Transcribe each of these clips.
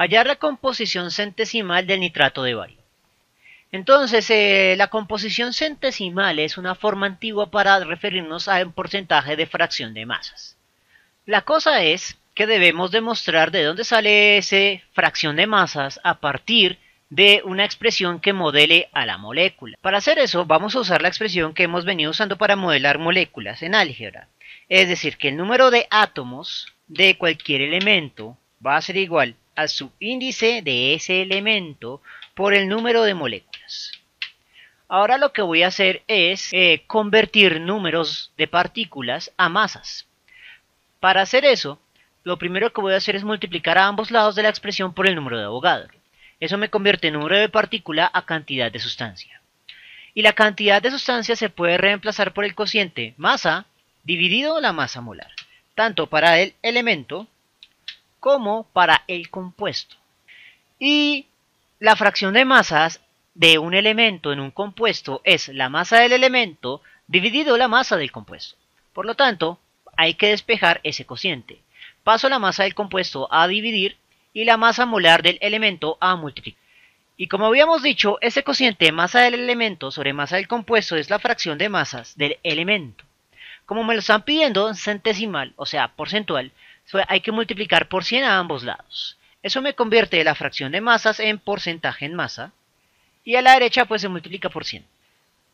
hallar la composición centesimal del nitrato de bario. Entonces, eh, la composición centesimal es una forma antigua para referirnos a un porcentaje de fracción de masas. La cosa es que debemos demostrar de dónde sale ese fracción de masas a partir de una expresión que modele a la molécula. Para hacer eso vamos a usar la expresión que hemos venido usando para modelar moléculas en álgebra. Es decir, que el número de átomos de cualquier elemento va a ser igual su índice de ese elemento por el número de moléculas. Ahora lo que voy a hacer es eh, convertir números de partículas a masas. Para hacer eso, lo primero que voy a hacer es multiplicar a ambos lados de la expresión por el número de abogado. Eso me convierte en número de partícula a cantidad de sustancia. Y la cantidad de sustancia se puede reemplazar por el cociente masa dividido la masa molar, tanto para el elemento como para el compuesto. Y la fracción de masas de un elemento en un compuesto es la masa del elemento dividido la masa del compuesto. Por lo tanto, hay que despejar ese cociente. Paso la masa del compuesto a dividir y la masa molar del elemento a multiplicar. Y como habíamos dicho, ese cociente masa del elemento sobre masa del compuesto es la fracción de masas del elemento. Como me lo están pidiendo centesimal, o sea, porcentual, hay que multiplicar por 100 a ambos lados. Eso me convierte la fracción de masas en porcentaje en masa. Y a la derecha pues se multiplica por 100.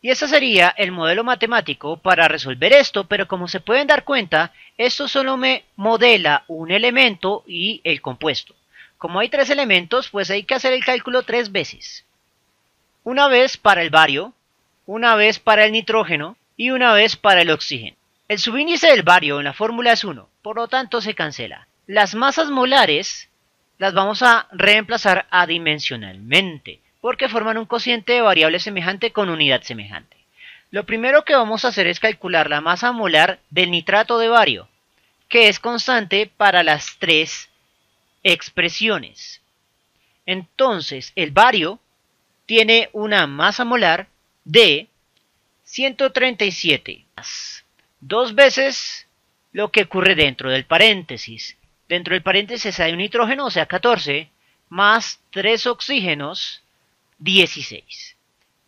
Y ese sería el modelo matemático para resolver esto, pero como se pueden dar cuenta, esto solo me modela un elemento y el compuesto. Como hay tres elementos, pues hay que hacer el cálculo tres veces. Una vez para el bario, una vez para el nitrógeno y una vez para el oxígeno. El subíndice del bario en la fórmula es 1, por lo tanto se cancela. Las masas molares las vamos a reemplazar adimensionalmente, porque forman un cociente de variable semejante con unidad semejante. Lo primero que vamos a hacer es calcular la masa molar del nitrato de bario, que es constante para las tres expresiones. Entonces, el bario tiene una masa molar de 137 dos veces lo que ocurre dentro del paréntesis. Dentro del paréntesis hay un nitrógeno, o sea 14, más 3 oxígenos, 16.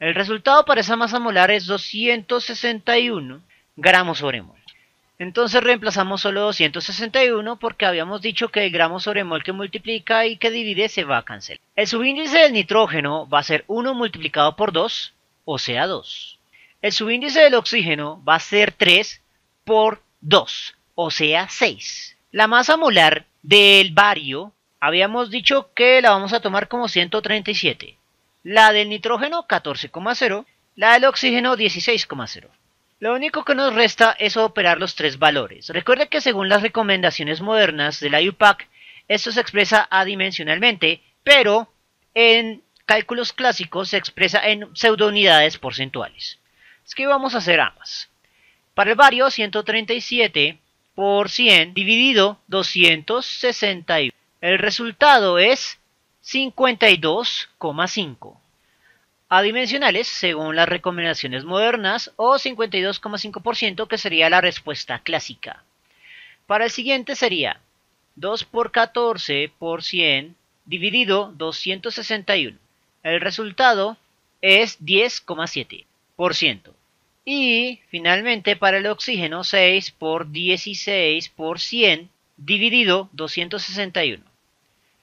El resultado para esa masa molar es 261 gramos sobre mol. Entonces reemplazamos solo 261 porque habíamos dicho que el gramo sobre mol que multiplica y que divide se va a cancelar. El subíndice del nitrógeno va a ser 1 multiplicado por 2, o sea 2. El subíndice del oxígeno va a ser 3 por 2, o sea 6. La masa molar del bario habíamos dicho que la vamos a tomar como 137. La del nitrógeno 14,0, la del oxígeno 16,0. Lo único que nos resta es operar los tres valores. Recuerda que según las recomendaciones modernas de la IUPAC, esto se expresa adimensionalmente, pero en cálculos clásicos se expresa en pseudounidades porcentuales. Es que vamos a hacer ambas. Para el vario 137 por 100 dividido 261. El resultado es 52,5. Adimensionales según las recomendaciones modernas o 52,5% que sería la respuesta clásica. Para el siguiente sería 2 por 14 por 100 dividido 261. El resultado es 10,7%. Y finalmente para el oxígeno 6 por 16 por 100 dividido 261.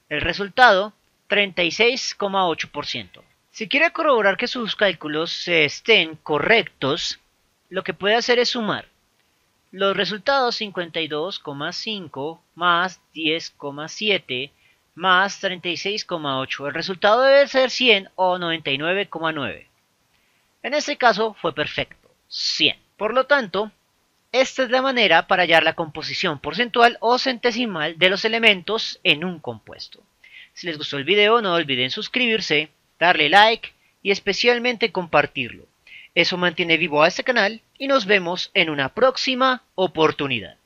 El resultado 36,8%. Si quiere corroborar que sus cálculos estén correctos, lo que puede hacer es sumar los resultados 52,5 más 10,7 más 36,8. El resultado debe ser 100 o 99,9. En este caso fue perfecto. 100. Por lo tanto, esta es la manera para hallar la composición porcentual o centesimal de los elementos en un compuesto. Si les gustó el video no olviden suscribirse, darle like y especialmente compartirlo. Eso mantiene vivo a este canal y nos vemos en una próxima oportunidad.